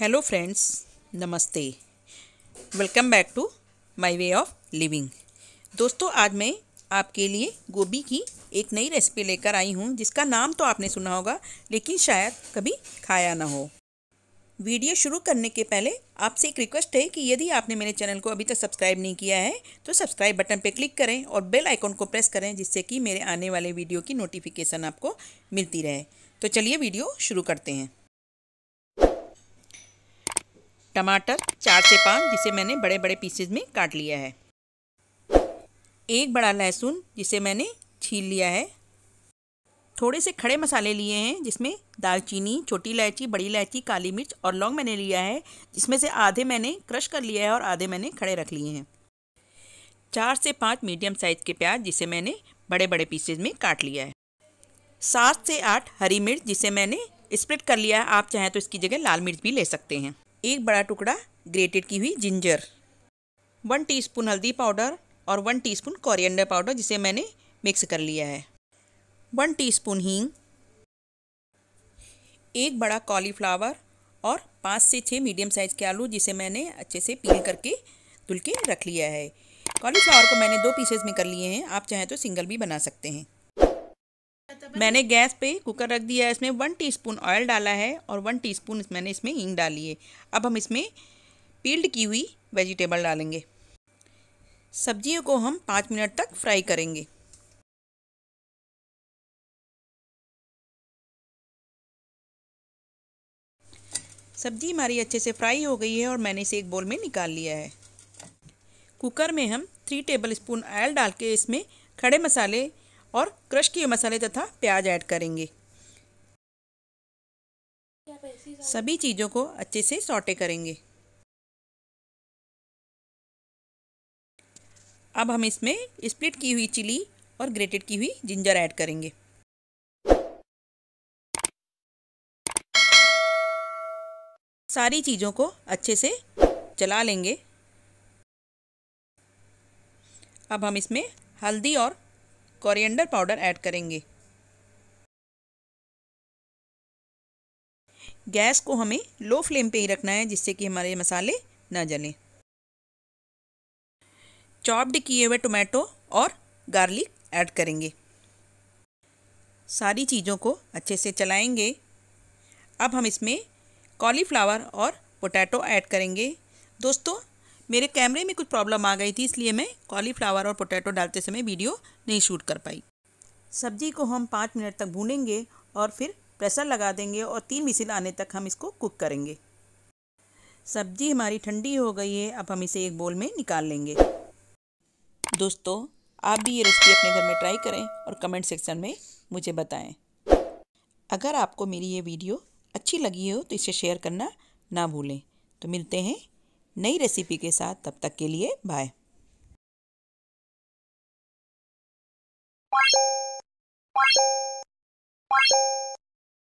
Hello friends नमस्ते welcome back to my way of living दोस्तों आज मैं आपके लिए गोभी की एक नई रेसिपी लेकर आई हूँ जिसका नाम तो आपने सुना होगा लेकिन शायद कभी खाया ना हो वीडियो शुरू करने के पहले आपसे एक रिक्वेस्ट है कि यदि आपने मेरे चैनल को अभी तक सब्सक्राइब नहीं किया है तो सब्सक्राइब बटन पर क्लिक करें और बेल आइकॉन को प्रेस करें जिससे कि मेरे आने वाले वीडियो की नोटिफिकेशन आपको मिलती रहे तो चलिए वीडियो शुरू करते हैं टमाटर चार से पाँच जिसे मैंने बड़े बड़े पीसेज में काट लिया है एक बड़ा लहसुन जिसे मैंने छील लिया है थोड़े से खड़े मसाले लिए हैं जिसमें दालचीनी छोटी इलायची बड़ी इलायची काली मिर्च और लौंग मैंने लिया है जिसमें से आधे मैंने क्रश कर लिया है और आधे मैंने खड़े रख लिए हैं चार से पाँच मीडियम साइज़ के प्याज जिसे मैंने बड़े बड़े पीसेज में काट लिया है सात से आठ हरी मिर्च जिसे मैंने स्प्रिट कर लिया है आप चाहें तो इसकी जगह लाल मिर्च भी ले सकते हैं एक बड़ा टुकड़ा ग्रेटेड की हुई जिंजर वन टीस्पून हल्दी पाउडर और वन टीस्पून कोरिएंडर पाउडर जिसे मैंने मिक्स कर लिया है वन टीस्पून हींग एक बड़ा कॉलीफ्लावर और पाँच से छः मीडियम साइज़ के आलू जिसे मैंने अच्छे से पील करके धुल के रख लिया है कॉलीफ्लावर को मैंने दो पीसेस में कर लिए हैं आप चाहें तो सिंगल भी बना सकते हैं मैंने गैस पे कुकर रख दिया है इसमें वन टीस्पून ऑयल डाला है और वन टीस्पून मैंने इसमें हींग डाली है अब हम इसमें पील्ड की हुई वेजिटेबल डालेंगे सब्जियों को हम पाँच मिनट तक फ्राई करेंगे सब्जी हमारी अच्छे से फ्राई हो गई है और मैंने इसे एक बोल में निकाल लिया है कुकर में हम थ्री टेबल स्पून ऑयल डाल के इसमें खड़े मसाले और क्रश किए मसाले तथा प्याज ऐड करेंगे सभी चीज़ों को अच्छे से सॉटे करेंगे अब हम इसमें स्प्लिट की हुई चिली और ग्रेटेड की हुई जिंजर ऐड करेंगे सारी चीज़ों को अच्छे से चला लेंगे अब हम इसमें हल्दी और कोरिएंडर पाउडर ऐड करेंगे गैस को हमें लो फ्लेम पे ही रखना है जिससे कि हमारे मसाले ना जलें चॉप्ड किए हुए टोमेटो और गार्लिक ऐड करेंगे सारी चीज़ों को अच्छे से चलाएंगे अब हम इसमें कॉलीफ्लावर और पोटैटो ऐड करेंगे दोस्तों मेरे कैमरे में कुछ प्रॉब्लम आ गई थी इसलिए मैं कॉलीफ्लावर और पोटैटो डालते समय वीडियो नहीं शूट कर पाई सब्जी को हम पाँच मिनट तक भूनेंगे और फिर प्रेशर लगा देंगे और तीन मिसिल आने तक हम इसको कुक करेंगे सब्जी हमारी ठंडी हो गई है अब हम इसे एक बोल में निकाल लेंगे दोस्तों आप भी ये रेसिपी अपने घर में ट्राई करें और कमेंट सेक्शन में मुझे बताएं अगर आपको मेरी ये वीडियो अच्छी लगी हो तो इसे शेयर करना ना भूलें तो मिलते हैं नई रेसिपी के साथ तब तक के लिए बाय Bye.